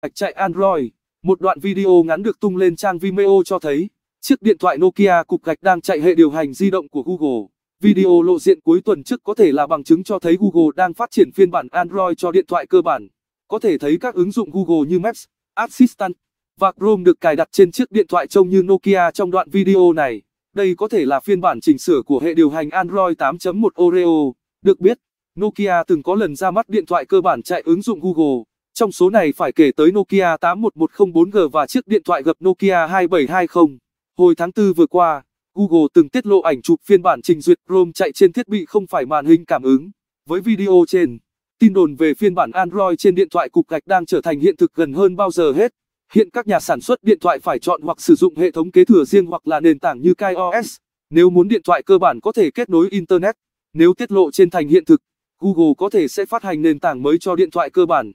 Ảch chạy Android, một đoạn video ngắn được tung lên trang Vimeo cho thấy, chiếc điện thoại Nokia cục gạch đang chạy hệ điều hành di động của Google. Video lộ diện cuối tuần trước có thể là bằng chứng cho thấy Google đang phát triển phiên bản Android cho điện thoại cơ bản. Có thể thấy các ứng dụng Google như Maps, Assistant và Chrome được cài đặt trên chiếc điện thoại trông như Nokia trong đoạn video này. Đây có thể là phiên bản chỉnh sửa của hệ điều hành Android 8.1 Oreo. Được biết, Nokia từng có lần ra mắt điện thoại cơ bản chạy ứng dụng Google. Trong số này phải kể tới Nokia 81104G và chiếc điện thoại gập Nokia 2720. Hồi tháng 4 vừa qua, Google từng tiết lộ ảnh chụp phiên bản trình duyệt Chrome chạy trên thiết bị không phải màn hình cảm ứng. Với video trên, tin đồn về phiên bản Android trên điện thoại cục gạch đang trở thành hiện thực gần hơn bao giờ hết. Hiện các nhà sản xuất điện thoại phải chọn hoặc sử dụng hệ thống kế thừa riêng hoặc là nền tảng như KaiOS. Nếu muốn điện thoại cơ bản có thể kết nối Internet, nếu tiết lộ trên thành hiện thực, Google có thể sẽ phát hành nền tảng mới cho điện thoại cơ bản.